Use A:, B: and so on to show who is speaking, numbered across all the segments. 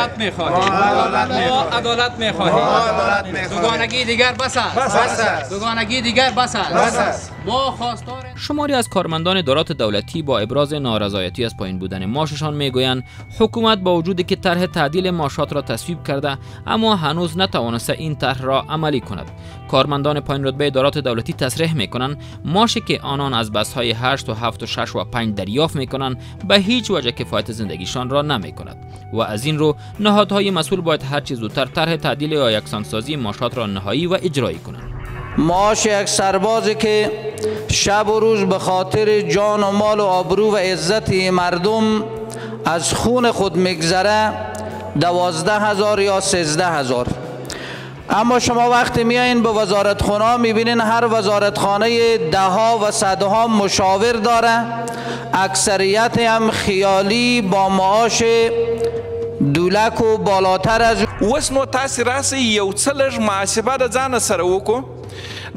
A: عدالت میخواهیم ما عدالت میخواهیم دوگانگی دیگر بس است دوگانگی دیگر بس است ما خواستار شماری از کارمندان ادارات دولتی با ابراز نارضایتی از پایین بودن ماششان میگویند حکومت با وجودی که طرح تعدیل ماشات را تصویب کرده اما هنوز نتوانسته این طرح را عملی کند کارمندان پایین رتبه ادارات دولتی تصریح میکنند ماشی که آنان از بس های 8 و 7 و 6 و 5 دریافت میکنند به هیچ وجه کفایت زندگیشان را نمیکند و از این رو نهادهای مسئول باید هرچه زودتر طرح تعدیل یا یکسانسازی ماشات را نهایی و اجرایی کنند معاش یک سربازی که شب و روز به خاطر جان و مال و آبرو و عزت مردم از خون خود میگذره دوازده هزار یا سیزده هزار اما شما وقتی میایین به وزارت می میبینین هر وزارت خانه دهها و ها مشاور داره اکثریت هم خیالی با معاش دولک و بالاتر از اوس نو تاسو راسي یو څه لږ محاسبه د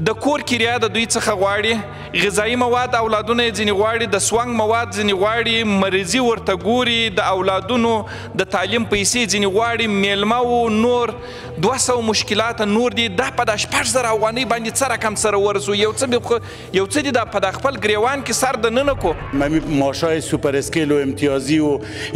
A: د کور کریا د دوی څخه غواړي غذایی مواد اولادونه ځینې غواړي د سوانګ مواد ځینې غواړي مریضي ورته ګوري د اولادونو د تعلیم پیسې ځینې غواړي میلمه و نور دوه سوه مشکلات نور دي دا په دا شپږ زره افغانۍ باندې څه رقم سره ورسو یو څه یو څه دي دا په دا خپل ګریوان کې سر
B: دننه کو ممی ماشای سوپر اسکیل و امتیازی و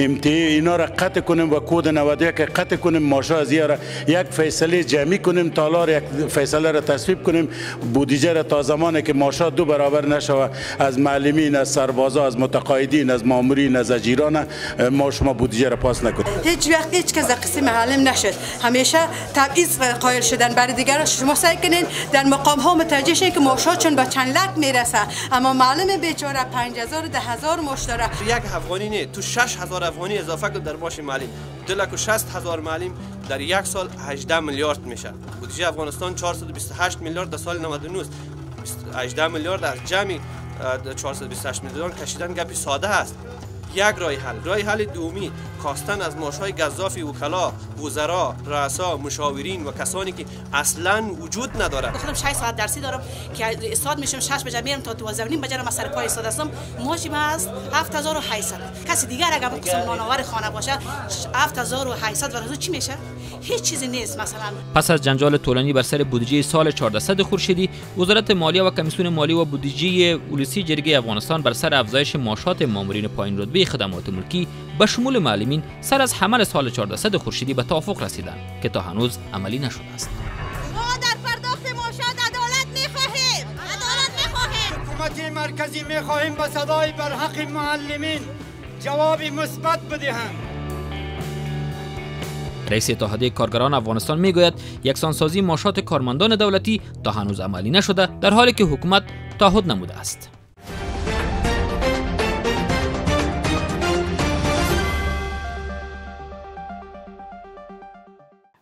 B: امتیازی اینا را قطع کنیم و کود 91 قطع کنیم ماشا از یک فیصله جمعی کنیم تالار یک فیصله را تصویب کنیم بودیجه را تا زمانی که ماشا دو برابر نشوه از معلمین از سربازا از متقاعدین از مامورین از اجیران ما شما بودیجه را پاس نکنید هیچ وقت هیچ کس قسم معلم نشد همیشه تبعیض قائل شدن برای دیگر شما سعی کنین در مقام ها متوجه شین که ماشا چون با چند لک میرسه اما معلم بیچاره
A: 5000 10000 ماش داره یک افغانی نه تو 6000 افغانی اضافه کن در ماش معلم دلک و 60000 معلم در یک سال 18 میلیارد میشه بودجه افغانستان 428 میلیارد در سال 99 18 میلیارد در جمعی 428 میلیارد کشیدن گپی ساده است یک رای حل رای حل دومی کاستن از های گذاف وکلا وزرا رؤسا مشاورین و کسانی که اصلا وجود نداره خودم 6 ساعت درسی دارم که استاد میشم 6 بجا میرم تا 12 نیم بجا سر پای استاد هستم ماش من است 7800 کسی دیگر اگر قسم نانوار خانه باشه 7800 و روز چی میشه هیچ چیزی نیست مثلا پس از جنجال طولانی بر سر بودجه سال 1400 خورشیدی وزارت مالیه و کمیسیون مالی و بودجه اولیسی جرگه افغانستان بر سر افزایش معاشات مامورین پایین رتبه خدمات ملکی به شمول معلمین سر از حمل سال 1400 خورشیدی به توافق رسیدند که تا هنوز عملی نشده است حکومت مرکزی میخواهیم به صدای حق معلمین جواب مثبت بدهند رئیس اتحادیه کارگران افغانستان میگوید یکسانسازی ماشات کارمندان دولتی تا هنوز عملی نشده در حالی که حکومت تعهد نموده است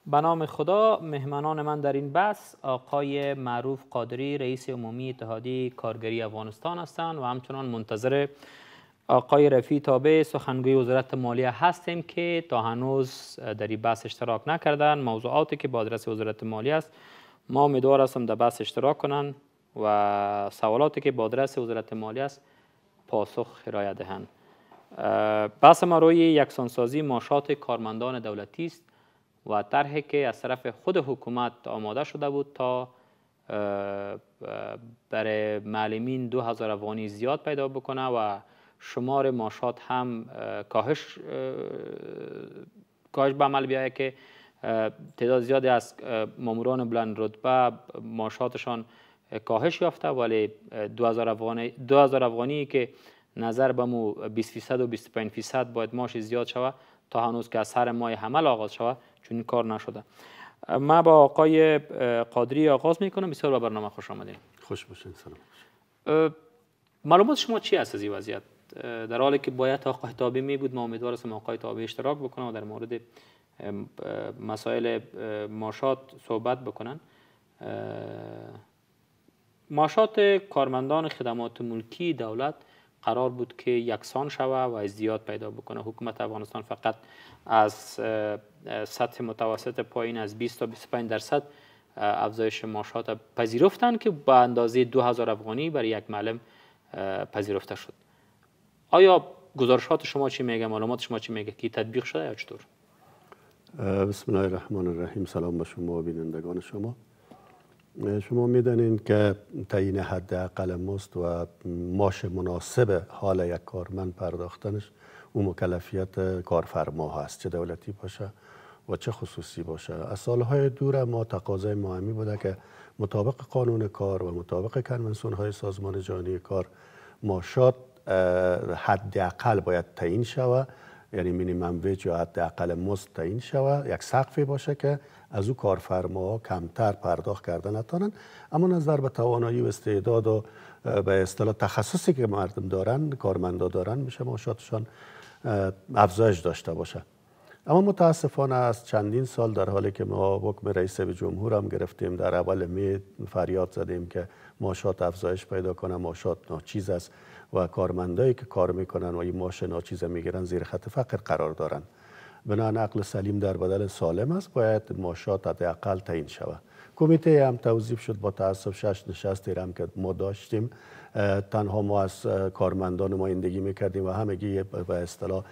A: به نام خدا مهمانان من در این بحث آقای معروف قادری رئیس عمومی اتحادیه کارگری افغانستان هستند و همچنان منتظر آقای رفی تابه سخنگوی وزارت مالیه هستیم که تا هنوز در این بحث اشتراک نکردن موضوعاتی که با آدرس وزارت مالیه است ما امیدوار هستم در بحث اشتراک کنن و سوالاتی که با آدرس وزارت مالیه است پاسخ ارائه دهند بحث ما روی یکسانسازی معاشات کارمندان دولتی است و طرحی که از طرف خود حکومت آماده شده بود تا برای معلمین 2000 افغانی زیاد پیدا بکنه و شمار ماشات هم کاهش کاهش به عمل بیاید که تعداد زیادی از ماموران بلند رتبه ماشاتشان کاهش یافته ولی 2000 افغانی 2000 افغانی که نظر به مو 20 فیصد و 25 فیصد باید ماش زیاد شوه تا هنوز که از سر ماه حمل آغاز شوه چون این کار نشده ما با آقای قادری آغاز میکنم بسیار به برنامه خوش آمدید خوش باشین سلام معلومات شما چی است از این وضعیت در حالی که باید آقای تابی می بود ما امیدوار هستم آقای تابی اشتراک بکنن و در مورد مسائل ماشات صحبت بکنن ماشات کارمندان خدمات ملکی دولت قرار بود که یکسان شوه و از ازدیاد پیدا بکنه حکومت افغانستان فقط از سطح متوسط پایین از 20 تا 25 درصد افزایش ماشات پذیرفتن که به اندازه 2000 افغانی برای یک معلم پذیرفته شد آیا گزارشات شما چی میگه معلومات شما چی میگه که تطبیق شده یا چطور
B: بسم الله الرحمن الرحیم سلام به شما بینندگان شما شما میدانید که تعیین حد اقل مست و ماش مناسب حال یک کارمند پرداختنش او مکلفیت کارفرما هست چه دولتی باشه و چه خصوصی باشه از سالهای دور ما تقاضای مهمی بوده که مطابق قانون کار و مطابق کنونسیون های سازمان جهانی کار ماشات حداقل باید تعیین شوه یعنی مینیمم ویج یا حداقل مزد تعیین شوه یک سقفی باشه که از او کارفرما کمتر پرداخت کرده نتانن اما نظر به توانایی و استعداد و به اصطلاح تخصصی که مردم دارن کارمندا دارن میشه ماشاتشان افزایش داشته باشه اما متاسفانه از چندین سال در حالی که ما حکم رئیس به جمهور هم گرفتیم در اول می فریاد زدیم که معاشات افزایش پیدا کنه معاشات ناچیز است و کارمندایی که کار میکنن و این ماش ناچیزه میگیرن زیر خط فقر قرار دارن بنان عقل سلیم در بدل سالم است باید ماشات عقل تعیین شود کمیته هم توضیح شد با تاسف شش نشستی هم که ما داشتیم تنها ما از کارمندان نمایندگی میکردیم و همگی به اصطلاح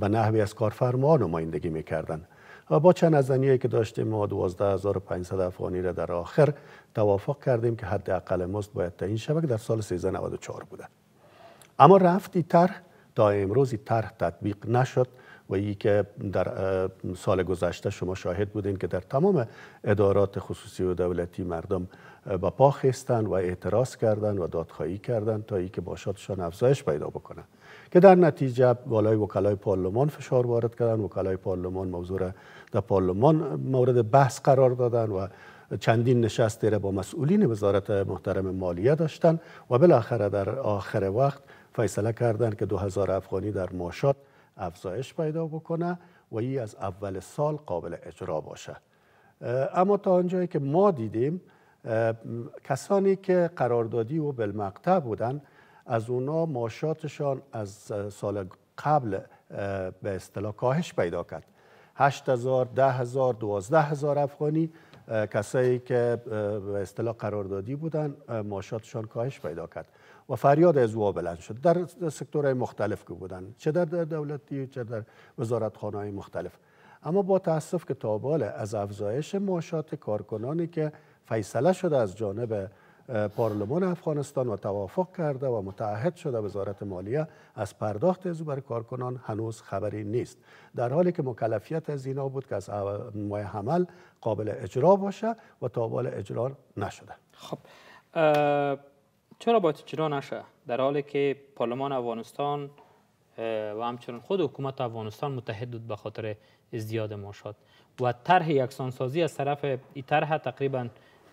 B: به نحوی از کارفرما نمایندگی میکردن و با چند از که داشتیم ما 12500 افغانی را در آخر توافق کردیم که عقل مزد باید تعیین شود که در سال 1394 بوده اما رفتی طرح تا امروزی طرح تطبیق نشد و ای که در سال گذشته شما شاهد بودین که در تمام ادارات خصوصی و دولتی مردم با پا خیستن و اعتراض کردن و دادخواهی کردن تا ای که باشادشان افزایش پیدا بکنن که در نتیجه بالای وکلای پارلمان فشار وارد کردن وکلای پارلمان موضوع در پارلمان مورد بحث قرار دادن و چندین نشست را با مسئولین وزارت محترم مالیه داشتن و بالاخره در آخر وقت فیصله کردند که 2000 افغانی در معاشات افزایش پیدا بکنه و ای از اول سال قابل اجرا باشه اما تا آنجایی که ما دیدیم کسانی که قراردادی و بالمقطع بودن از اونا ماشاتشان از سال قبل به اصطلاح کاهش پیدا کرد 8000 10000 12000 افغانی کسایی که به اصطلاح قراردادی بودن معاشاتشان کاهش پیدا کرد و فریاد از او بلند شد در سکتورهای مختلف که بودن چه در دولتی چه در های مختلف اما با تاسف که تابال از افزایش معاشات کارکنانی که فیصله شده از جانب پارلمان افغانستان و توافق کرده و متعهد شده وزارت مالیه از پرداخت از بر کارکنان هنوز خبری نیست در حالی که مکلفیت از اینا بود که از ماه حمل قابل اجرا باشه و تابال اجرا نشده
A: خب چرا باید اجرا نشه در حالی که پارلمان افغانستان و همچنین خود حکومت افغانستان متحد بود به خاطر ازدیاد معاشات و طرح یکسانسازی از طرف ای طرح تقریبا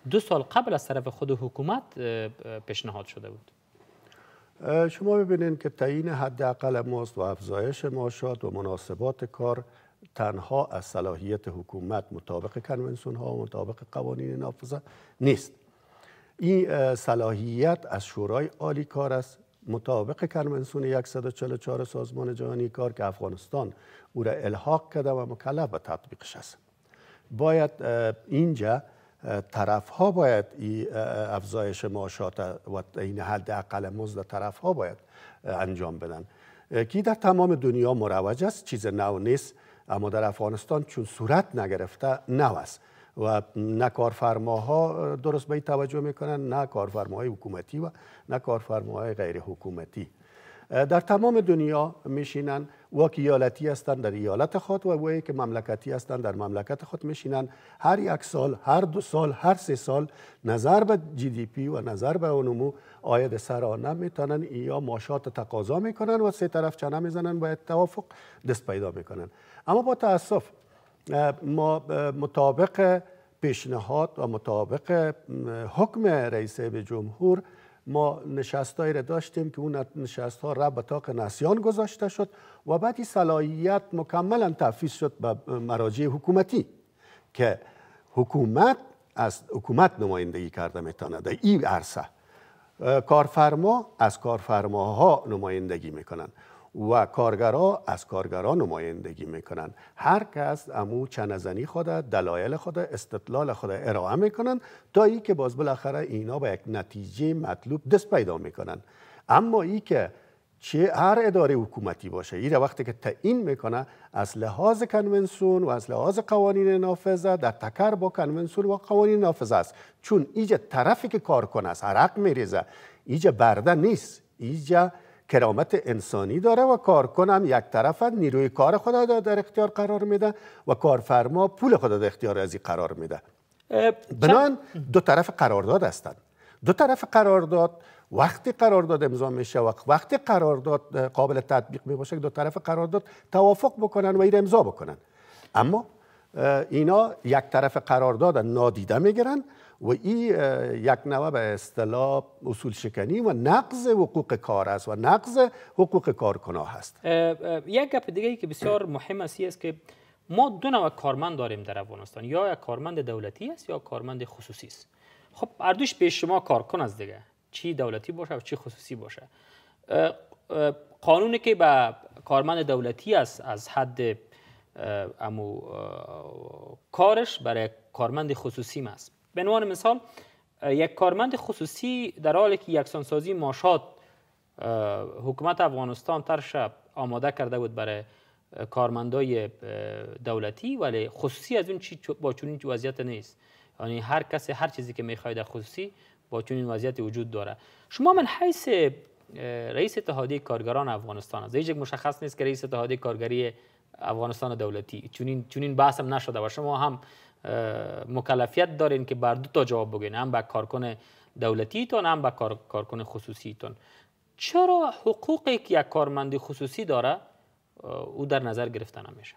A: دو سال قبل از طرف خود حکومت پیشنهاد شده بود
B: شما ببینید که تعیین حداقل ماست و افزایش معاشات و مناسبات کار تنها از صلاحیت حکومت مطابق کنونسون ها و مطابق قوانین نافذه نیست این صلاحیت از شورای عالی کار است مطابق کرمنسون 144 سازمان جهانی کار که افغانستان او را الحاق کرده و مکلف به تطبیقش است باید اینجا طرف ها باید ای افزایش معاشات و این حد اقل مزد طرف ها باید انجام بدن که در تمام دنیا مروج است چیز نو نیست اما در افغانستان چون صورت نگرفته نو است و نه کارفرماها درست به توجه میکنن نه کارفرماهای حکومتی و نه کارفرماهای غیر حکومتی در تمام دنیا میشینن و که ایالتی هستند در ایالت خود و وای که مملکتی هستند در مملکت خود میشینن هر یک سال هر دو سال هر سه سال نظر به جی دی پی و نظر به اونمو آید سرانه میتونن یا ماشات تقاضا میکنن و سه طرف چنه میزنن باید توافق دست پیدا میکنن اما با تاسف ما مطابق پیشنهاد و مطابق حکم رئیس به جمهور ما نشستایی را داشتیم که اون نشست ها رب به نسیان گذاشته شد و بعد این صلاحیت مکملا تفیز شد به مراجع حکومتی که حکومت از حکومت نمایندگی کرده میتونه در این عرصه کارفرما از کارفرماها نمایندگی میکنن و کارگرا از کارگران نمایندگی میکنن هر کس امو چنزنی خود دلایل خود استدلال خود ارائه میکنن تا ای که باز بالاخره اینا به یک نتیجه مطلوب دست پیدا میکنن اما ای که چه هر اداره حکومتی باشه این وقتی که تعیین میکنه از لحاظ کنونسون و از لحاظ قوانین نافذه در تکر با کنونسون و قوانین نافذه است چون ایجا طرفی که کار کنه است عرق میریزه ایجا برده نیست ایجا کرامت انسانی داره و هم یک طرف نیروی کار خدا در اختیار قرار میده و کارفرما پول خدا در اختیار از قرار میده بنان دو طرف قرارداد هستن دو طرف قرارداد وقتی قرارداد امضا میشه و وقتی قرارداد قابل تطبیق باشه که دو طرف قرارداد توافق بکنن و این امضا بکنن اما اینا یک طرف قرارداد نادیده میگیرن و این یک نوع به اصطلاح اصول شکنی و نقض حقوق کار است و نقض حقوق کارکنا هست
A: یک گپ دیگه ای که بسیار مهم است است که ما دو نوع کارمند داریم در افغانستان یا یک کارمند دولتی است یا کارمند خصوصی است خب اردوش پیش شما کارکن است دیگه چی دولتی باشه و چی خصوصی باشه قانونی که به کارمند دولتی است از حد امو کارش برای کارمند خصوصی است به عنوان مثال یک کارمند خصوصی در حالی که یکسانسازی ماشات حکومت افغانستان تر شب آماده کرده بود برای کارمندای دولتی ولی خصوصی از اون چی با چنین وضعیت نیست یعنی هر کس هر چیزی که میخواد در خصوصی با این وضعیت وجود داره شما من حیث رئیس اتحادیه کارگران افغانستان از هیچ مشخص نیست که رئیس اتحادیه کارگری افغانستان دولتی چونین چنین بحث هم نشده و شما هم مکلفیت دارین که بر دو تا جواب بگین هم به کارکن دولتیتون هم به کار... کارکن خصوصیتون چرا حقوقی که یک کارمند خصوصی داره او در نظر گرفته نمیشه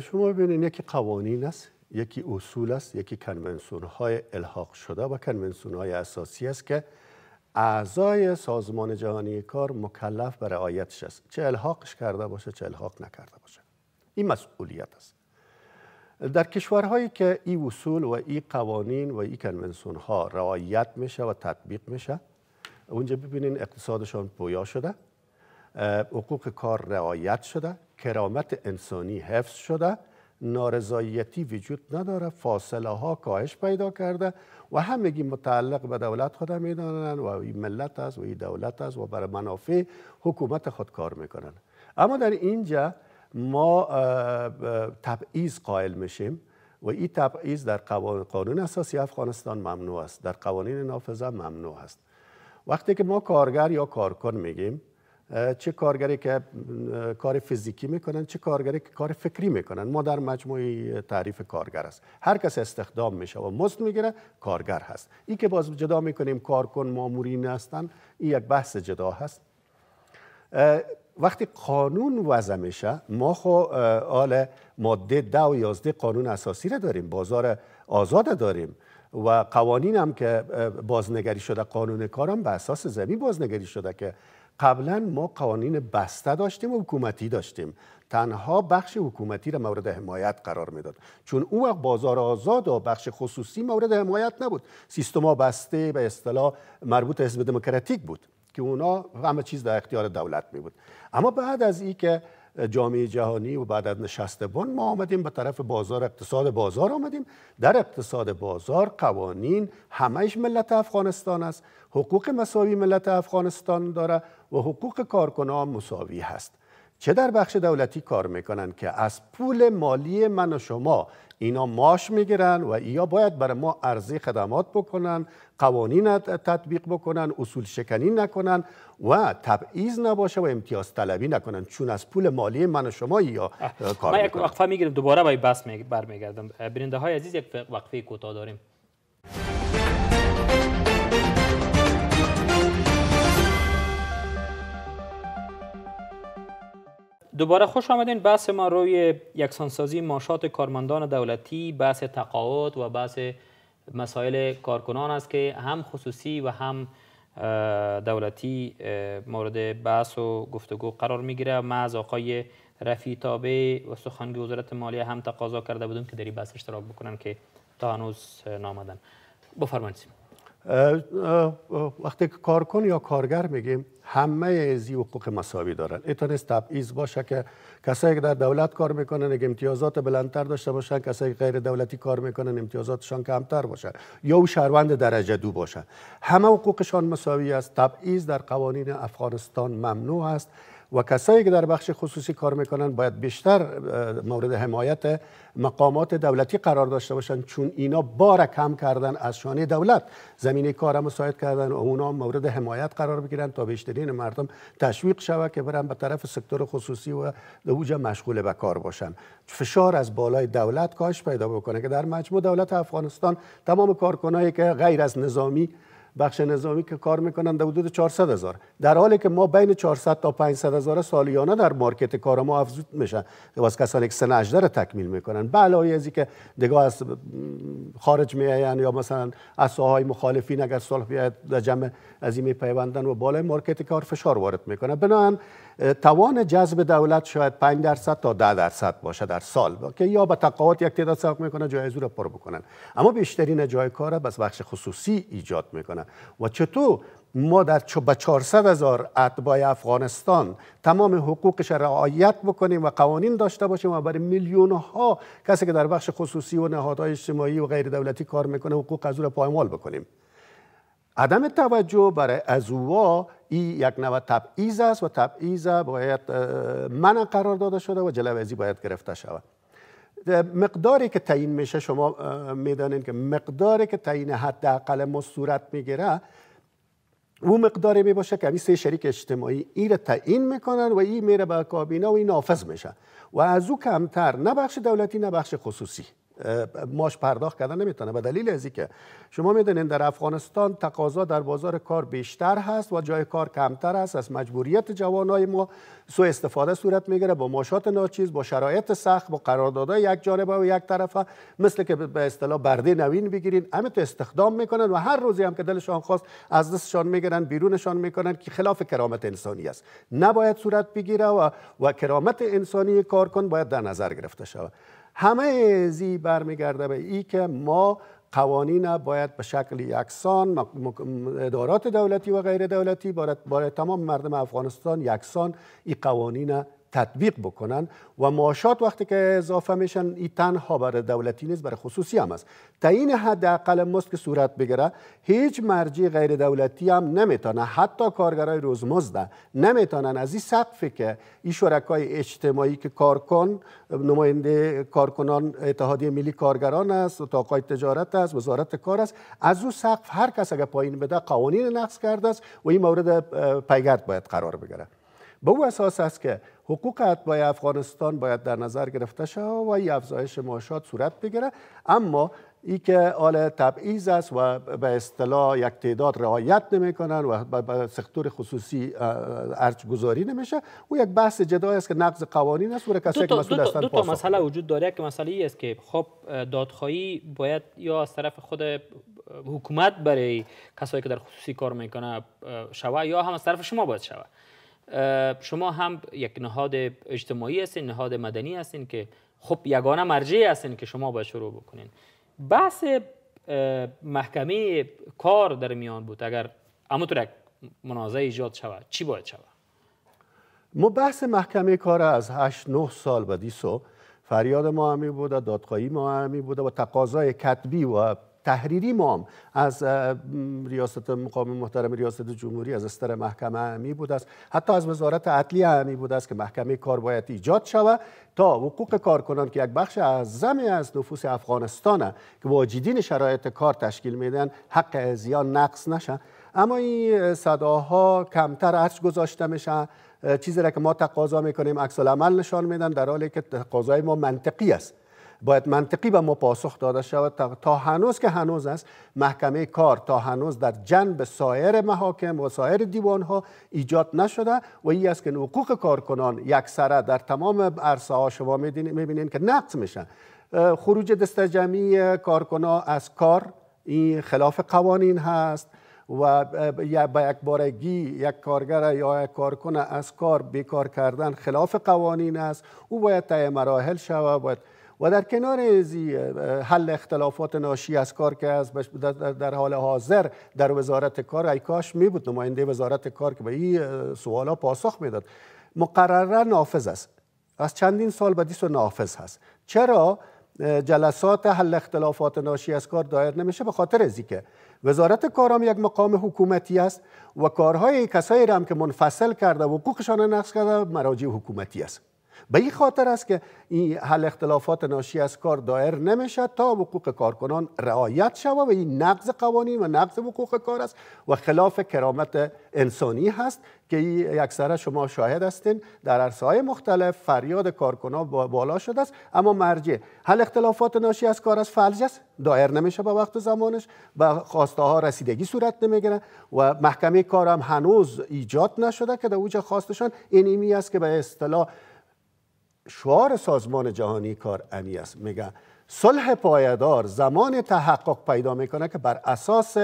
B: شما ببینید یکی قوانین است یکی اصول است یکی کنونسون های الحاق شده و کنونسون های اساسی است که اعضای سازمان جهانی کار مکلف به رعایتش است چه الحاقش کرده باشه چه الحاق نکرده باشه این مسئولیت است در کشورهایی که این اصول و این قوانین و این کنونسون ها رعایت میشه و تطبیق میشه اونجا ببینین اقتصادشان پویا شده حقوق کار رعایت شده کرامت انسانی حفظ شده نارضایتی وجود نداره فاصله ها کاهش پیدا کرده و همگی متعلق به دولت خود میدانند و این ملت است و این دولت است و بر منافع حکومت خود کار میکنن اما در اینجا ما تبعیض قائل میشیم و این تبعیض در قانون اساسی افغانستان ممنوع است در قوانین نافذه ممنوع است وقتی که ما کارگر یا کارکن میگیم چه کارگری که کار فیزیکی میکنن چه کارگری که کار فکری میکنن ما در مجموعه تعریف کارگر است هر کس استخدام میشه و مزد میگیره کارگر هست این که باز جدا میکنیم کارکن مامورین هستن این یک بحث جدا هست وقتی قانون وضع میشه ما خو آل ماده ده و یازده قانون اساسی را داریم بازار آزاد داریم و قوانین هم که بازنگری شده قانون هم به اساس زمین بازنگری شده که قبلا ما قوانین بسته داشتیم و حکومتی داشتیم تنها بخش حکومتی را مورد حمایت قرار میداد چون او وقت بازار آزاد و بخش خصوصی مورد حمایت نبود سیستما بسته به اصطلاح مربوط حزب دموکراتیک بود که اونا همه چیز در اختیار دولت می بود اما بعد از این که جامعه جهانی و بعد از نشست بون ما آمدیم به طرف بازار اقتصاد بازار آمدیم در اقتصاد بازار قوانین همهش ملت افغانستان است حقوق مساوی ملت افغانستان داره و حقوق کارکنان مساوی هست چه در بخش دولتی کار میکنن که از پول مالی من و شما اینا ماش میگیرن و یا باید برای ما ارزی خدمات بکنن قوانین تطبیق بکنن اصول شکنی نکنن و تبعیض نباشه و امتیاز طلبی نکنن چون از پول مالی من و شما یا کار من یک
A: وقفه میگیرم دوباره باید بس برمیگردم برنده های عزیز یک وقفه کوتاه داریم دوباره خوش آمدین بحث ما روی یکسانسازی ماشات کارمندان دولتی بحث تقاوت و بحث مسائل کارکنان است که هم خصوصی و هم دولتی مورد بحث و گفتگو قرار میگیره ما از آقای رفی تابه و سخنگوی وزارت مالیه هم تقاضا کرده بودم که در این بحث اشتراک بکنن که تا هنوز نامدن بفرمایید
B: وقتی که کارکن یا کارگر میگیم همه ازی حقوق مساوی دارن میتونست تبعیض باشه که کسایی که در دولت کار میکنن اگه امتیازات بلندتر داشته باشن کسایی که غیر دولتی کار میکنن امتیازاتشان کمتر باشن یا او شهروند درجه دو باشن همه حقوقشان مساوی است تبعیض در قوانین افغانستان ممنوع است و کسایی که در بخش خصوصی کار میکنن باید بیشتر مورد حمایت مقامات دولتی قرار داشته باشند چون اینا بار کم کردن از شانه دولت زمینه کار مساعد کردن و اونا مورد حمایت قرار بگیرن تا بیشترین مردم تشویق شوه که برن به طرف سکتور خصوصی و دوجه مشغول به کار باشن فشار از بالای دولت کاش پیدا بکنه که در مجموع دولت افغانستان تمام کارکنایی که غیر از نظامی بخش نظامی که کار میکنن در حدود 400 هزار در حالی که ما بین 400 تا 500 هزار سالیانه در مارکت کار ما افزود میشن واسه کسانی که سن اجدر تکمیل میکنن علاوه ازی که دگاه از خارج میاین یا مثلا از ساهای مخالفین اگر صلح بیاید در جمع از این پیوندن و بالای مارکت کار فشار وارد میکنن. بنابراین توان جذب دولت شاید 5 درصد تا 10 درصد باشه در سال که یا به تقاعد یک تعداد صرف میکنه جای رو پر بکنن اما بیشترین جای کار بس بخش خصوصی ایجاد میکنه و چطور ما در به 400 هزار اتباع افغانستان تمام حقوقش رعایت بکنیم و قوانین داشته باشیم و برای میلیون ها کسی که در بخش خصوصی و نهادهای اجتماعی و غیر دولتی کار میکنه حقوق از او پایمال بکنیم عدم توجه برای ازوا ای یک نوع تبعیض است و تبعیض باید منع قرار داده شده و جلوی باید گرفته شود مقداری که تعیین میشه شما میدانین که مقداری که تعیین حداقل ما صورت میگیره او مقداری می باشه که این سه شریک اجتماعی ای تعیین میکنن و این میره به کابینه و این نافذ میشه و از او کمتر نه بخش دولتی نه بخش خصوصی ماش پرداخت کردن نمیتونه به دلیل از اینکه شما میدونین در افغانستان تقاضا در بازار کار بیشتر هست و جای کار کمتر است از مجبوریت جوانای ما سوء استفاده صورت میگیره با ماشات ناچیز با شرایط سخت با قراردادهای یک جانبه و یک طرفه مثل که به اصطلاح برده نوین بگیرین همه تو استخدام میکنن و هر روزی هم که دلشان خواست از دستشان میگیرن بیرونشان میکنن که خلاف کرامت انسانی است نباید صورت بگیره و, و کرامت انسانی کارکن باید در نظر گرفته شود همه زی برمیگرده به ای که ما قوانین باید به شکل یکسان ادارات دولتی و غیر دولتی باید, تمام مردم افغانستان یکسان این قوانین تطبیق بکنن و معاشات وقتی که اضافه میشن این تنها بر دولتی نیست برای خصوصی هم است تعیین حداقل مست که صورت بگیره هیچ مرجع غیر دولتی هم نمیتونه حتی کارگرای روزمزد نمیتونن از این سقفی که این شرکای اجتماعی که کارکن نماینده کارکنان اتحادیه ملی کارگران است اتاقای تجارت است وزارت کار است از او سقف هر کس اگر پایین بده قوانین نقض کرده است و این مورد پیگرد باید قرار بگیره به او اساس است که حقوق اتباع افغانستان باید در نظر گرفته شود و ای افزایش معاشات صورت بگیره اما ای که آل تبعیض است و به اصطلاح یک تعداد رعایت نمیکنن و به سکتور خصوصی ارج گذاری نمیشه او یک بحث جدای است که نقض قوانین است و کسی که مسئول پاسخ. دو تا مسئله
A: وجود داره که مسئله ای است که خب دادخواهی باید یا از طرف خود حکومت برای کسایی که در خصوصی کار میکنه شوه یا هم از طرف شما باید شوه شما هم یک نهاد اجتماعی هستین نهاد مدنی هستین که خب یگانه مرجعی هستین که شما باید شروع بکنین بحث محکمه کار در میان بود اگر همونطور یک منازعه ایجاد شود چی باید شود
B: ما بحث محکمه کار از 8 9 سال بدی سو فریاد ما همی بود دادخواهی ما همی بود و تقاضای کتبی و تحریری ما از ریاست مقام محترم ریاست جمهوری از استر محکمه می بود است حتی از وزارت عدلیه می بود است که محکمه کار باید ایجاد شود تا حقوق کارکنان که یک بخش اعظم از نفوس افغانستان که واجدین شرایط کار تشکیل میدن حق ازیان نقص نشه اما این صداها کمتر ارج گذاشته میشه چیزی را که ما تقاضا میکنیم عکس العمل نشان میدن در حالی که تقاضای ما منطقی است باید منطقی به ما پاسخ داده شود تا هنوز که هنوز است محکمه کار تا هنوز در جنب سایر محاکم و سایر دیوان ها ایجاد نشده و این است که حقوق کارکنان یکسره در تمام عرصه ها شما میبینید که نقص میشن خروج دست جمعی کارکنا از کار این خلاف قوانین هست و با یک بارگی یک کارگر یا یک کارکن از کار بیکار کردن خلاف قوانین است او باید طی مراحل شود باید و در کنار حل اختلافات ناشی از کار که از در حال حاضر در وزارت کار ای کاش می بود نماینده وزارت کار که به این سوالا پاسخ میداد مقرره نافذ است از چندین سال به سو نافذ هست چرا جلسات حل اختلافات ناشی از کار دایر نمیشه به خاطر ازی که وزارت کار هم یک مقام حکومتی است و کارهای کسایی را هم که منفصل کرده و حقوقشان نقص کرده مراجع حکومتی است به این خاطر است که این حل اختلافات ناشی از کار دایر نمیشد تا حقوق کارکنان رعایت شود و این نقض قوانین و نقض حقوق کار است و خلاف کرامت انسانی هست که این اکثر شما شاهد هستین در عرصه مختلف فریاد کارکنان بالا شده است اما مرجع حل اختلافات ناشی از کار از فلج است دایر نمیشه به وقت زمانش و خواسته ها رسیدگی صورت نمیگیره و محکمه کار هم هنوز ایجاد نشده که در اوج خواستشان این است که به اصطلاح شعار سازمان جهانی کار امی است میگه صلح پایدار زمان تحقق پیدا میکنه که بر اساس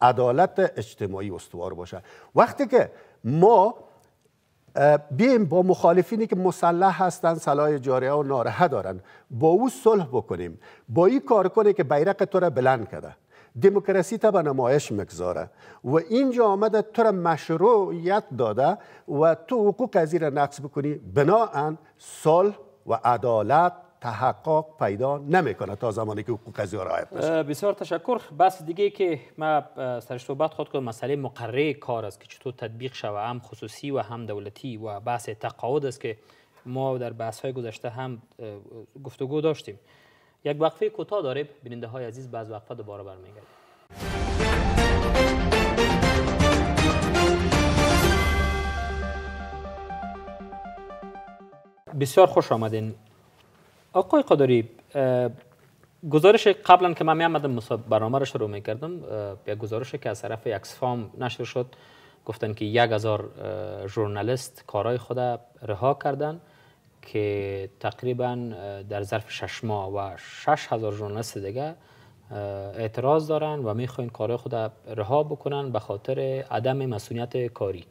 B: عدالت اجتماعی استوار باشه وقتی که ما بیم با مخالفینی که مسلح هستن سلاح جاریه و ناره دارن با او صلح بکنیم با این کنه که بیرق تو را بلند کده دموکراسی تا به نمایش مگذاره و اینجا آمده تو را مشروعیت داده و تو حقوق از را نقص بکنی بناهن صلح و عدالت تحقق پیدا نمیکنه تا زمانی که حقوق قضیه رعایت بشه
A: بسیار تشکر بس دیگه که ما سرش صحبت خود کنم مسئله مقرره کار است که چطور تطبیق شوه هم خصوصی و هم دولتی و بحث تقاعد است که ما در بحث های گذشته هم گفتگو داشتیم یک وقفه کوتاه داریم بیننده های عزیز بعد وقفه دوباره برمیگردیم بسیار خوش آمدین آقای قادری گزارش قبلا که من می آمدم برنامه را شروع میکردم یک گزارش که از طرف اکسفام نشر شد گفتن که یک هزار ژورنالیست کارای خود رها کردند که تقریبا در ظرف شش ماه و شش هزار ژورنالیست دیگه اعتراض دارن و میخواین کار خود رها بکنن به خاطر عدم مسئولیت کاری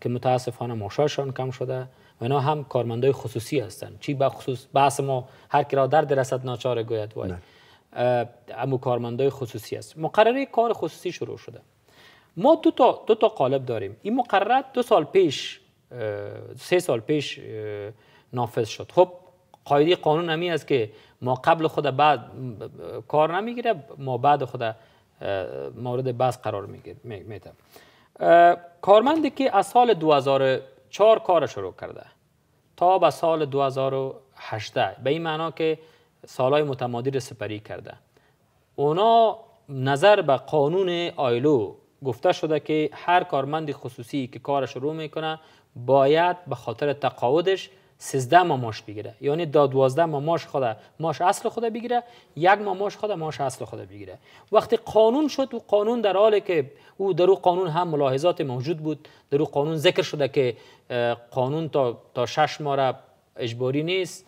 A: که متاسفانه معاششان کم شده و اینا هم کارمندای خصوصی هستن چی به خصوص بحث ما هر کی را در رسد ناچار گوید وای اما کارمندای خصوصی است مقرره کار خصوصی شروع شده ما دو تا دو تا قالب داریم این مقررات دو سال پیش سه سال پیش نافذ شد خب قاعده قانون همی است که ما قبل خود بعد کار نمیگیره ما بعد خود مورد بحث قرار میگیره کارمندی که از سال 2004 کار شروع کرده تا به سال 2018 به این معنا که سالهای متمادی سپری کرده اونا نظر به قانون آیلو گفته شده که هر کارمند خصوصی که کار شروع میکنه باید به خاطر تقاودش 13 ماماش بگیره یعنی دا 12 ماماش خود ماش اصل خود بگیره یک ماماش خود ماش اصل خود بگیره وقتی قانون شد و قانون در حالی که او در قانون هم ملاحظات موجود بود در او قانون ذکر شده که قانون تا تا 6 ماه اجباری نیست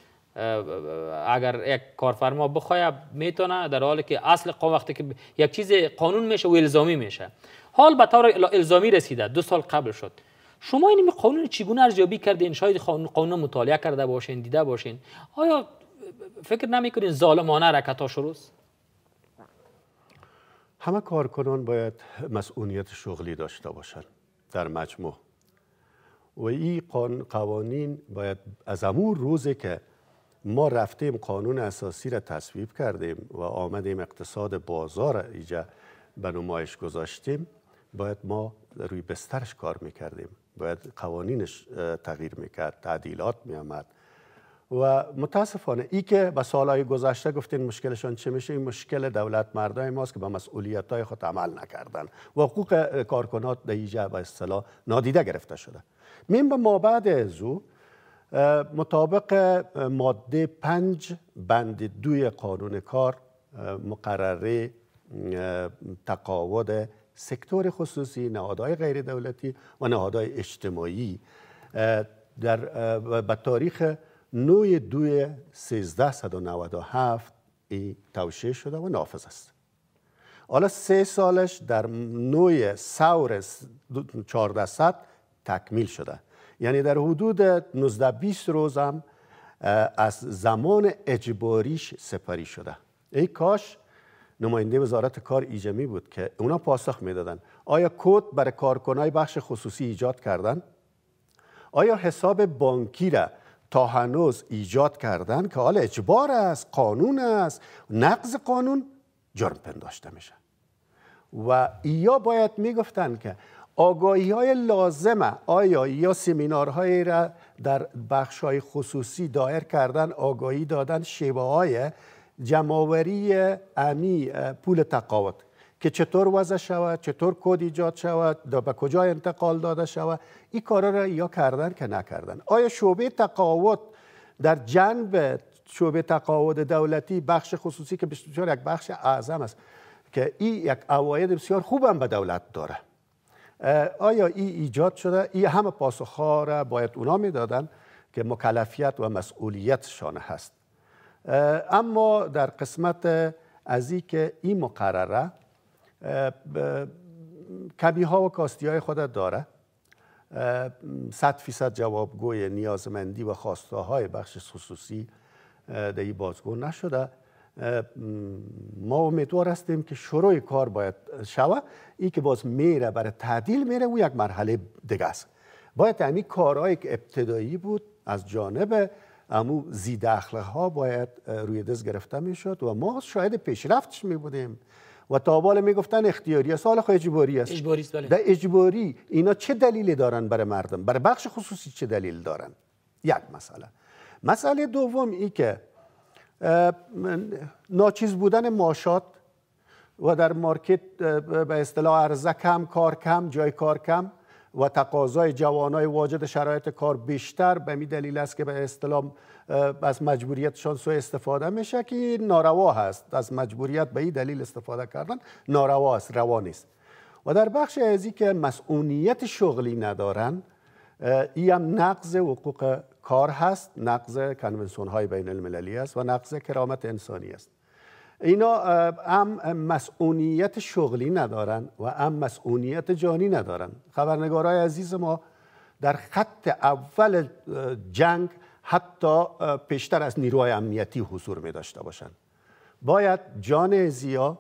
A: اگر یک کارفرما بخواد میتونه در حالی که اصل قانون وقتی که یک چیز قانون میشه و الزامی میشه حال به طور الزامی رسیده دو سال قبل شد شما این قانون چگونه ارزیابی کردین؟ شاید قانون مطالعه کرده باشین دیده باشین آیا فکر نمیکنین ظالمانه حرکت ها است؟
B: همه کارکنان باید مسئولیت شغلی داشته باشند در مجموع و این قوانین باید از امور روزی که ما رفتیم قانون اساسی را تصویب کردیم و آمدیم اقتصاد بازار ایجا به نمایش گذاشتیم باید ما روی بسترش کار میکردیم باید قوانینش تغییر میکرد تعدیلات میامد و متاسفانه ای که به سالهای گذشته گفتین مشکلشان چه میشه این مشکل دولت مردای ماست که به مسئولیت های خود عمل نکردن و حقوق کارکنات در ایجا به اصطلاح نادیده گرفته شده میم به بعد از او مطابق ماده پنج بند دوی قانون کار مقرره تقاود، سکتور خصوصی نهادهای غیر دولتی و نهادهای اجتماعی در به تاریخ نوی دوی 1397 توشیه شده و نافذ است حالا سه سالش در نوی سور 1400 تکمیل شده یعنی در حدود 19 20 روز هم از زمان اجباریش سپری شده ای کاش نماینده وزارت کار ایجمی بود که اونا پاسخ میدادن آیا کد برای کارکنای بخش خصوصی ایجاد کردن آیا حساب بانکی را تا هنوز ایجاد کردن که حال اجبار است قانون است نقض قانون جرم پنداشته میشه و یا باید میگفتن که آگاهی های لازمه آیا یا سمینارهایی را در بخش های خصوصی دایر کردن آگاهی دادن شیوه های جمعوری امی پول تقاوت که چطور وضع شود چطور کد ایجاد شود دا به کجا انتقال داده شود این کارا را یا کردن که نکردن آیا شعبه تقاوت در جنب شعبه تقاوت دولتی بخش خصوصی که بسیار یک بخش اعظم است که این یک اواید بسیار خوبم به دولت داره آیا این ایجاد شده این همه پاسخ را باید اونا میدادن که مکلفیت و مسئولیتشان هست اما در قسمت از که این مقرره کمی ها و کاستی های خودت داره صد فیصد جوابگوی نیازمندی و خواسته های بخش خصوصی در این بازگو نشده ما امیدوار هستیم که شروع کار باید شوه ای که باز میره برای تعدیل میره او یک مرحله دیگه است باید همین کارهای که ابتدایی بود از جانب امو زید ها باید روی دست گرفته شد و ما شاید پیشرفتش می بودیم و تا بالا گفتن اختیاری است حالا اجباری است اجباری است در بله. اجباری اینا چه دلیلی دارن برای مردم برای بخش خصوصی چه دلیل دارن یک مسئله مسئله دوم ای که ناچیز بودن ماشات و در مارکت به اصطلاح ارزه کم کار کم جای کار کم و تقاضای جوانای واجد شرایط کار بیشتر به می دلیل است که به اصطلاح از مجبوریتشان سوء استفاده میشه که ناروا هست از مجبوریت به این دلیل استفاده کردن ناروا است روا نیست و در بخش ازی که مسئولیت شغلی ندارن ای هم نقض حقوق کار هست نقض کنونسون های بین المللی است و نقض کرامت انسانی است اینا هم مسئولیت شغلی ندارن و هم مسئولیت جانی ندارن خبرنگارای عزیز ما در خط اول جنگ حتی پیشتر از نیروهای امنیتی حضور می داشته باشند باید جان ازیا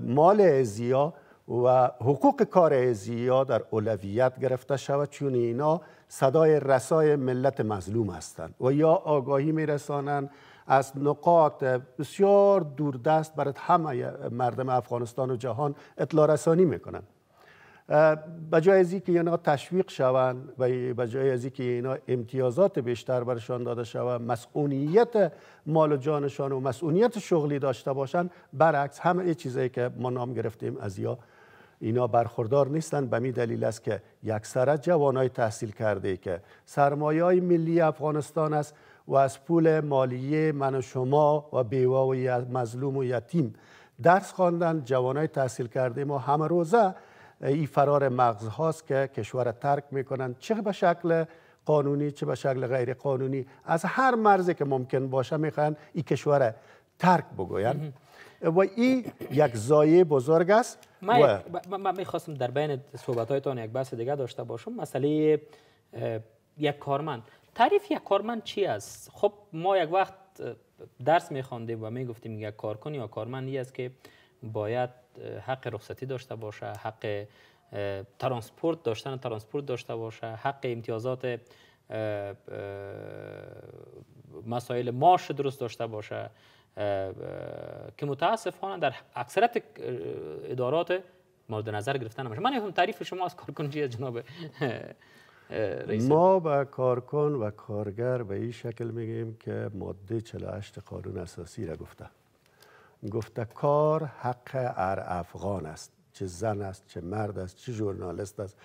B: مال ازیا و حقوق کار ازیا در اولویت گرفته شود چون اینا صدای رسای ملت مظلوم هستند و یا آگاهی رسانند از نقاط بسیار دوردست برای همه مردم افغانستان و جهان اطلاع رسانی میکنن بجای از اینکه اینا تشویق شوند و به از اینکه اینا امتیازات بیشتر برشان داده شوند مسئولیت مال و جانشان و مسئولیت شغلی داشته باشند برعکس همه چیزایی که ما نام گرفتیم از یا اینا برخوردار نیستند به می دلیل است که یک سره جوانای تحصیل کرده که سرمایه های ملی افغانستان است و از پول مالیه من و شما و بیوا و مظلوم و یتیم درس خواندن جوانای تحصیل کرده ما همه روزه ای فرار مغز هاست که کشور ترک میکنن چه به شکل قانونی چه به شکل غیر قانونی از هر مرزی که ممکن باشه میخوان این کشور ترک بگوین و این یک زایه بزرگ است من,
A: میخواستم در بین صحبت یک بحث دیگه داشته باشم مسئله یک کارمند تعریف یک کارمند چی است خب ما یک وقت درس میخوانده و میگفتیم یک کارکن یا کارمند است که باید حق رخصتی داشته باشه حق ترانسپورت داشتن ترانسپورت داشته باشه حق امتیازات مسائل ماش درست داشته باشه که متاسفانه در اکثرت ادارات مورد نظر گرفتن نمیشه من هم تعریف شما از کارکنجی جناب ما
B: به کارکن و کارگر به این شکل میگیم که ماده 48 قانون اساسی را گفته گفته کار حق ار افغان است چه زن است چه مرد است چه ژورنالیست است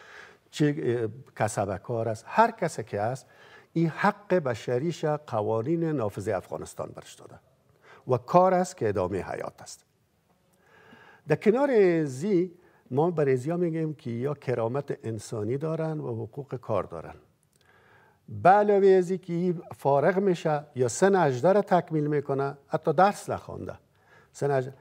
B: چه کسبه کار است هر کسی که است این حق بشریش قوانین نافذ افغانستان برش داده و کار است که ادامه حیات است در کنار زی ما برزیا میگیم که یا کرامت انسانی دارن و حقوق کار دارن به علاوه از که فارغ میشه یا سن اجدار تکمیل میکنه حتی درس نخوانده سن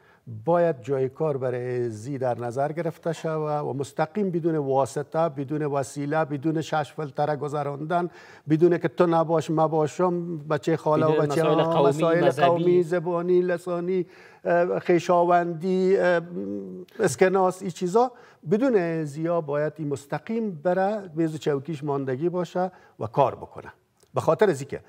B: باید جای کار برای زی در نظر گرفته شود و مستقیم بدون واسطه بدون وسیله بدون شش فلتره گذراندن بدون که تو نباش ما باشم بچه خاله و بچه مسائل قومی, قومی زبانی لسانی خیشاوندی اسکناس این چیزا بدون زیا باید این مستقیم بره بیز چوکیش ماندگی باشه و کار بکنه به خاطر زی که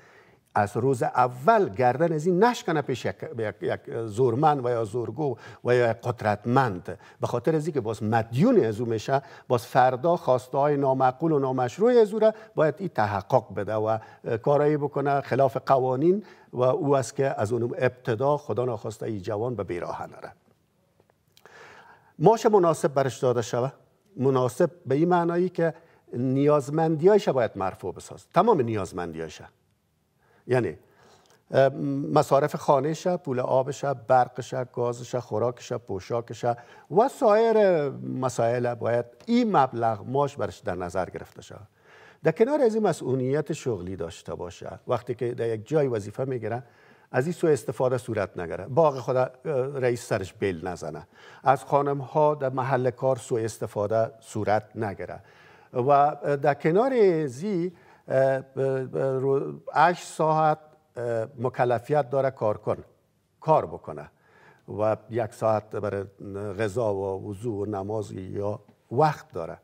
B: از روز اول گردن از این نشکنه پیش یک, زورمن و یا زورگو و یا قدرتمند به خاطر از که باز مدیون از او میشه باز فردا خواسته های نامعقول و نامشروع از او را باید این تحقق بده و کارایی بکنه خلاف قوانین و او است که از اون ابتدا خدا نخواسته ای جوان به بیراه نره ماش مناسب برش داده شوه مناسب به این معنایی که نیازمندیایش باید مرفوع بساز تمام نیازمندیایش یعنی مصارف خانه شه پول آب شه، برق شه، گاز شه، خوراک شب، پوشاک شب و سایر مسائل باید این مبلغ ماش برش در نظر گرفته شه. در کنار از این مسئولیت شغلی داشته باشه وقتی که در یک جای وظیفه میگیرن از این سو استفاده صورت نگره باغ خدا رئیس سرش بیل نزنه از خانم ها در محل کار سو استفاده صورت نگره و در کنار زی 8 ساعت مکلفیت داره کار کنه کار بکنه و یک ساعت برای غذا و وضوع و نماز یا وقت داره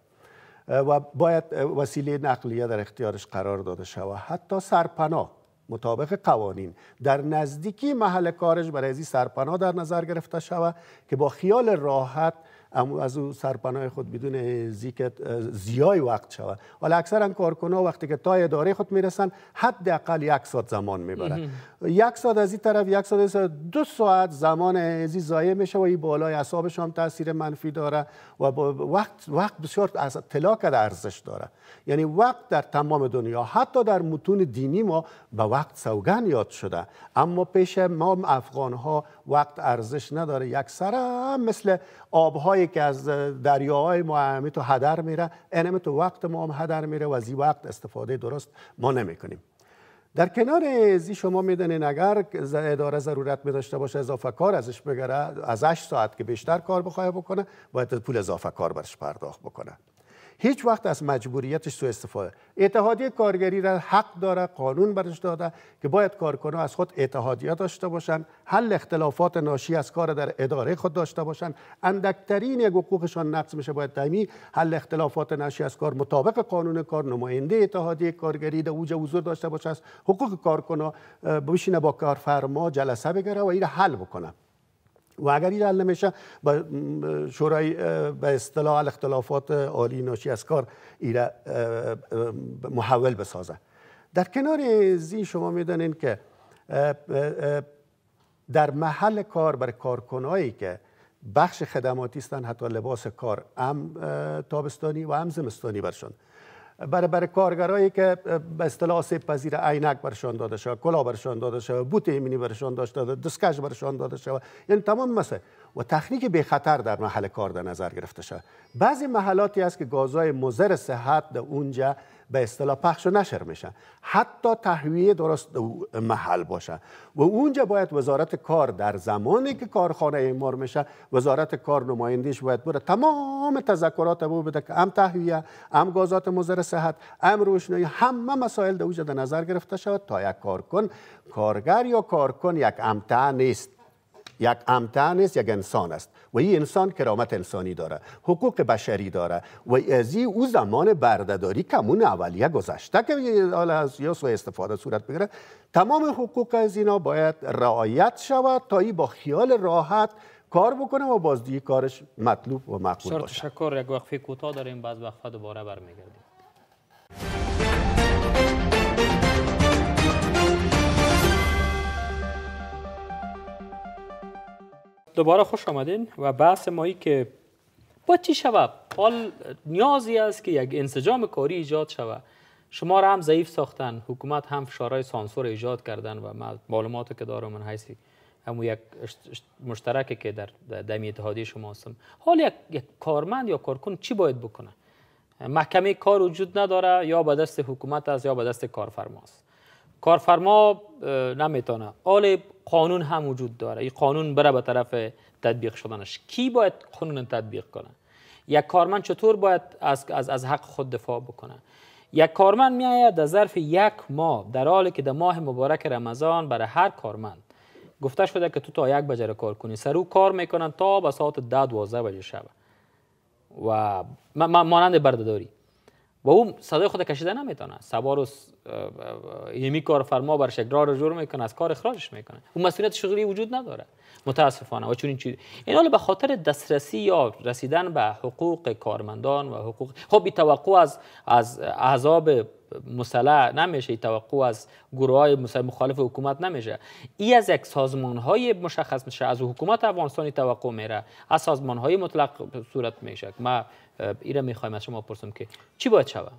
B: و باید وسیله نقلیه در اختیارش قرار داده شوه حتی سرپناه مطابق قوانین در نزدیکی محل کارش برای ازی سرپناه در نظر گرفته شوه که با خیال راحت از او سرپناه خود بدون زیکت زیای وقت شوه ولی اکثرا کارکنا وقتی که تا اداره خود میرسن حداقل یک ساعت زمان میبره یک ساعت از این طرف یک ساعت, دو ساعت زمان ازی ضایع میشه و این بالای اعصابش هم تاثیر منفی داره و با وقت وقت بسیار از طلا ارزش داره یعنی وقت در تمام دنیا حتی در متون دینی ما به وقت سوگن یاد شده اما پیش ما افغان ها وقت ارزش نداره یک هم مثل آبهایی که از دریاهای ما همی تو هدر میره انمی تو وقت ما هم هدر میره و از این وقت استفاده درست ما کنیم در کنار زی شما میدونین اگر اداره ضرورت می داشته باشه اضافه کار ازش بگره از 8 ساعت که بیشتر کار بخواه بکنه باید پول اضافه کار برش پرداخت بکنه هیچ وقت از مجبوریتش سوء استفاده اتحادیه کارگری را حق داره قانون برش داده که باید کارکنان از خود اتحادیه داشته باشند حل اختلافات ناشی از کار در اداره خود داشته باشند اندکترین یک حقوقشان نقص میشه باید دائمی حل اختلافات ناشی از کار مطابق قانون کار نماینده اتحادیه کارگری در اوج حضور داشته باشه حقوق کارکنان بشینه با کارفرما جلسه بگیره و این حل بکنه و اگر این حل نمیشه با شورای به اصطلاح اختلافات عالی ناشی از کار ایره محول بسازه در کنار زی شما میدانین که در محل کار بر کارکنایی که بخش خدماتی هستند حتی لباس کار هم تابستانی و هم زمستانی برشون برای بر کارگرایی که به اصطلاح آسیب پذیر عینک برشان داده شود کلا برشان داده شود بوت ایمنی برشان داشته داده دسکش برشان داده شود یعنی تمام مسئله و تخنیک بی خطر در محل کار در نظر گرفته شود بعضی محلاتی است که گازهای مضر صحت در اونجا به اصطلاح پخش و نشر میشن حتی تهویه درست محل باشه و اونجا باید وزارت کار در زمانی که کارخانه ایمار میشه وزارت کار نمایندیش باید بره تمام تذکرات او بده که هم تهویه هم گازات مضر صحت هم روشنایی همه مسائل در در نظر گرفته شود تا یک کارکن کارگر یا کارکن یک امتع نیست یک امتن است یک انسان است و این انسان کرامت انسانی داره حقوق بشری داره و از او زمان بردهداری کمون اولیه گذشته که حالا از یا استفاده صورت بگیره تمام حقوق از اینا باید رعایت شود تا ای با خیال راحت کار بکنه و باز کارش مطلوب و مقبول
A: باشه تشکر یک وقفه کوتاه داریم بعد وقفه دوباره برمیگردیم دوباره خوش آمدین و بحث مایی که با چی شود حال نیازی است که یک انسجام کاری ایجاد شود شما را هم ضعیف ساختن حکومت هم فشارهای سانسور ایجاد کردن و معلومات که دارم من حیثی همون یک مشترک که در دمی اتحادیه شما هستم حال یک،, کارمند یا کارکن چی باید بکنه محکمه کار وجود نداره یا به دست حکومت است یا به دست کارفرماست کارفرما نمیتونه حال قانون هم وجود داره این قانون بره به طرف تطبیق شدنش کی باید قانون تطبیق کنه یک کارمند چطور باید از, از, از حق خود دفاع بکنه یک کارمند میاید در ظرف یک ماه در حالی که در ماه مبارک رمضان برای هر کارمند گفته شده که تو تا یک بجره کار کنی سرو کار میکنن تا به ساعت ده دوازده بجه شب و مانند بردهداری و او صدای خود کشیده نمیتونه سوار یمی فرما برش اقرار جور میکنه از کار اخراجش میکنه او مسئولیت شغلی وجود نداره متاسفانه و چون این چیز این حال به خاطر دسترسی یا رسیدن به حقوق کارمندان و حقوق خب توقع از از مسلح نمیشه ای توقع از گروه های مخالف حکومت نمیشه ای از یک سازمان های مشخص میشه از حکومت افغانستانی توقع میره از سازمان های مطلق صورت میشه ما را میخوایم از شما پرسم که چی باید شود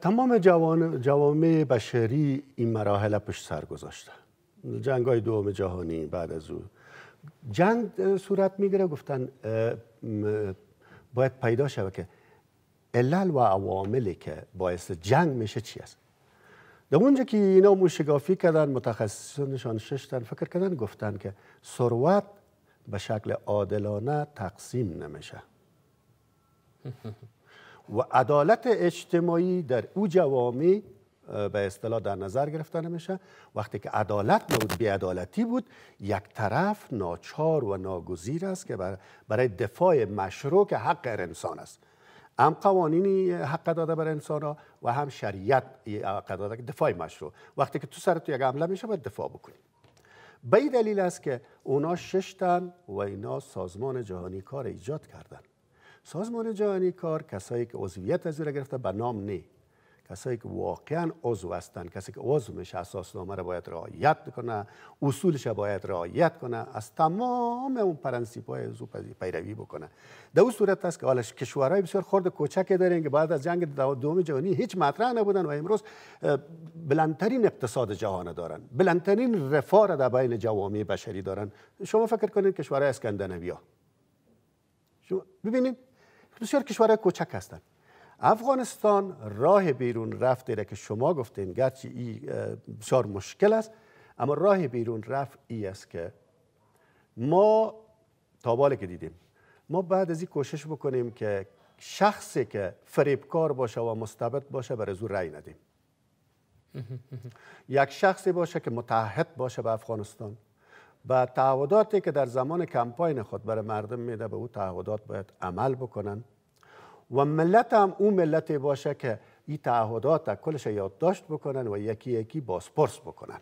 B: تمام جوان جوامع بشری این مراحل پشت سر گذاشته جنگ های دوم جهانی بعد از او جنگ صورت میگیره گفتن باید پیدا شود که علل و عواملی که باعث جنگ میشه چی است در اونجا که اینا موشگافی کردن متخصصانشان ششتن فکر کردن گفتن که ثروت به شکل عادلانه تقسیم نمیشه و عدالت اجتماعی در او جوامی به اصطلاح در نظر گرفته نمیشه وقتی که عدالت نبود بیعدالتی بود یک طرف ناچار و ناگزیر است که برای دفاع مشروع حق انسان است هم قوانینی حق داده بر انسان ها و هم شریعت حق داده که دفاع مشروع وقتی که تو سر تو یک عمله میشه باید دفاع بکنی به این دلیل است که اونا ششتن و اینا سازمان جهانی کار ایجاد کردن سازمان جهانی کار کسایی که عضویت از را گرفته به نام نه کسایی که واقعا عضو هستند کسی که عضو میشه اساسنامه را باید رعایت کنه اصولش باید رعایت کنه از تمام اون پرنسیپ های عضو پیروی بکنه در اون صورت است که حالش کشورهای بسیار خرد کوچکی دارن که بعد از جنگ دوم جهانی هیچ مطرح نبودن و امروز بلندترین اقتصاد جهان دارن بلندترین رفاه را در بین جوامع بشری دارن شما فکر کنید کشورهای اسکندنوی شما ببینید بسیار کشورهای کوچک هستند افغانستان راه بیرون رفت را که شما گفتین گرچه این بسیار مشکل است اما راه بیرون رفت ای است که ما تا که دیدیم ما بعد از این کوشش بکنیم که شخصی که فریبکار باشه و مستبد باشه برای زور رأی ندیم یک شخصی باشه که متحد باشه به افغانستان و تعهداتی که در زمان کمپاین خود برای مردم میده به او تعهدات باید عمل بکنن و ملت هم اون ملت باشه که این تعهدات کلش یادداشت بکنن و یکی یکی بازپرس بکنن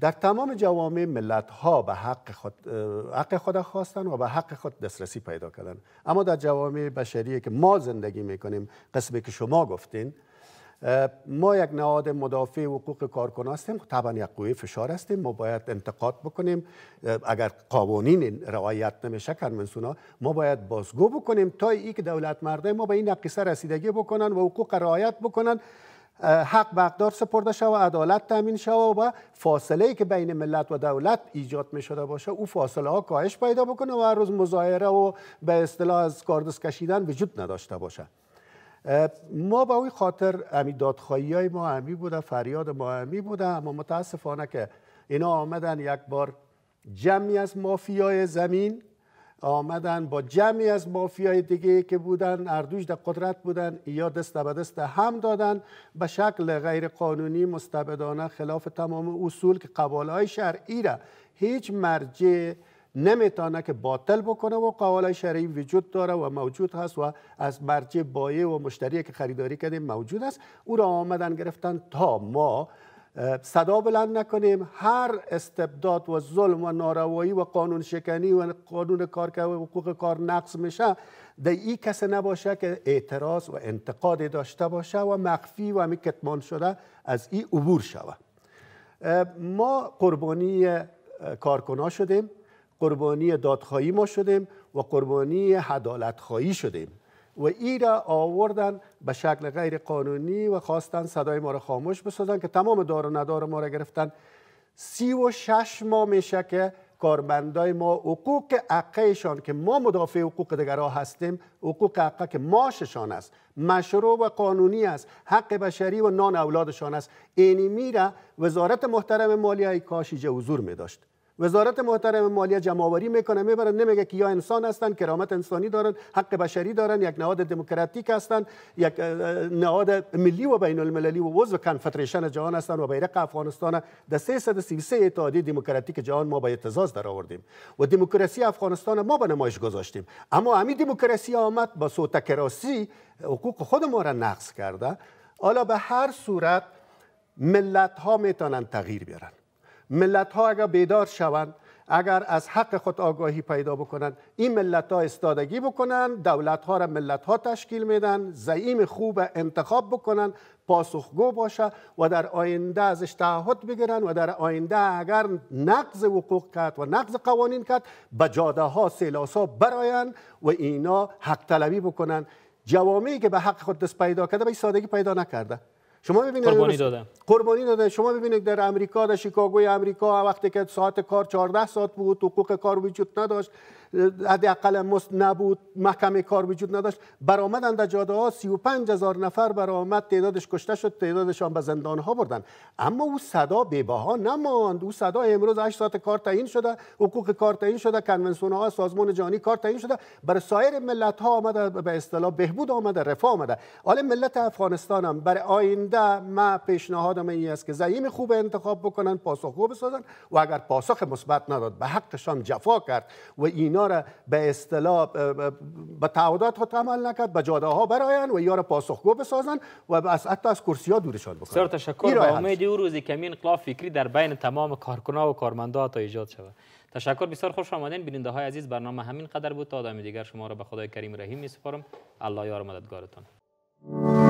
B: در تمام جوامع ملت ها به حق خود, حق خود خواستن و به حق خود دسترسی پیدا کردن اما در جوامع بشری که ما زندگی میکنیم قسمی که شما گفتین ما یک نهاد مدافع حقوق کارکن هستیم طبعا یک قوی فشار هستیم ما باید انتقاد بکنیم اگر قوانین رعایت نمیشه کنونسونا ما باید بازگو بکنیم تا ای که دولت مرده ما به این نقیصه رسیدگی بکنن و حقوق رعایت بکنن حق به اقدار سپرده و عدالت تامین شوه و فاصله ای که بین ملت و دولت ایجاد می شده باشه او فاصله ها کاهش پیدا بکنه و هر روز مظاهره و به اصطلاح از کاردس کشیدن وجود نداشته باشه ما به اون خاطر امی دادخواهی های ما همی بوده فریاد ما همی بوده اما متاسفانه که اینا آمدن یک بار جمعی از مافیای زمین آمدن با جمعی از مافیای دیگه که بودن اردوش در قدرت بودن یا دست به دست هم دادن به شکل غیر قانونی مستبدانه خلاف تمام اصول که های شرعی را هیچ مرجع نمیتانه که باطل بکنه و قوال شرعی وجود داره و موجود هست و از مرجع بایه و مشتری که خریداری کردیم موجود است او را آمدن گرفتن تا ما صدا بلند نکنیم هر استبداد و ظلم و ناروایی و قانون شکنی و قانون کار که حقوق کار نقص میشه در این کس نباشه که اعتراض و انتقاد داشته باشه و مخفی و همی کتمان شده از این عبور شود ما قربانی کارکنا شدیم قربانی دادخواهی ما شدیم و قربانی حدالت خواهی شدیم و ای را آوردن به شکل غیر قانونی و خواستن صدای ما را خاموش بسازند که تمام دار و ندار ما را گرفتن سی و شش ماه میشه که کارمندای ما حقوق عقهشان که ما مدافع حقوق دگرا هستیم حقوق عقه که ماششان است مشروع و قانونی است حق بشری و نان اولادشان است اینی میره وزارت محترم مالی کاش کاشیجه حضور می داشت وزارت محترم مالیه جمعآوری میکنه میبره نمیگه که یا انسان هستن کرامت انسانی دارن حق بشری دارن یک نهاد دموکراتیک هستن یک نهاد ملی و بین المللی و عضو کنفدریشن جهان هستن و بیرق افغانستان در 333 اتحادیه دموکراتیک جهان ما به اعتزاز در آوردیم و دموکراسی افغانستان ما به نمایش گذاشتیم اما همین دموکراسی آمد با سوتکراسی حقوق خود ما را نقض کرده حالا به هر صورت ملت ها میتونن تغییر بیارن ملت ها اگر بیدار شوند اگر از حق خود آگاهی پیدا بکنند این ملت ها استادگی بکنند دولت ها را ملت ها تشکیل میدن زعیم خوب انتخاب بکنند پاسخگو باشه و در آینده ازش تعهد بگیرن و در آینده اگر نقض حقوق کرد و نقض قوانین کرد به جاده ها سیلاس ها براین و اینا حق طلبی بکنن جوامعی که به حق خود دست پیدا کرده به سادگی پیدا نکرده شما ببینید قربانی داده قربانی داده شما ببینید در امریکا در شیکاگوی امریکا وقتی که ساعت کار 14 ساعت بود حقوق کار وجود نداشت حداقل مست نبود محکمه کار وجود نداشت برآمدن در جاده ها 35 هزار نفر برآمد تعدادش کشته شد تعدادشان به زندان ها بردن اما او صدا ها نماند او صدا امروز 8 ساعت کار تعیین شده حقوق کار تعیین شده کنونسیون ها سازمان جهانی کار تعیین شده برای سایر ملت ها آمده به اصطلاح بهبود آمده رفاه آمده حالا ملت افغانستان هم برای آینده ما پیشنهادم این است که زعیم خوب انتخاب بکنن پاسخ خوب بسازن و اگر پاسخ مثبت نداد به حقشان جفا کرد و این اینا را به اصطلاح به تعهدات خود عمل نکرد به جاده ها براین و یارا پاسخگو بسازن و از حتی از کرسی ها دورشان بکنن سر تشکر به امید
A: او روزی که این انقلاب فکری در بین تمام کارکنان و کارمندان تا ایجاد شود تشکر بسیار خوش آمدین بیننده های عزیز برنامه همین قدر بود تا آدم دیگر شما را به خدای کریم رحیم می سپارم الله یار مددگارتان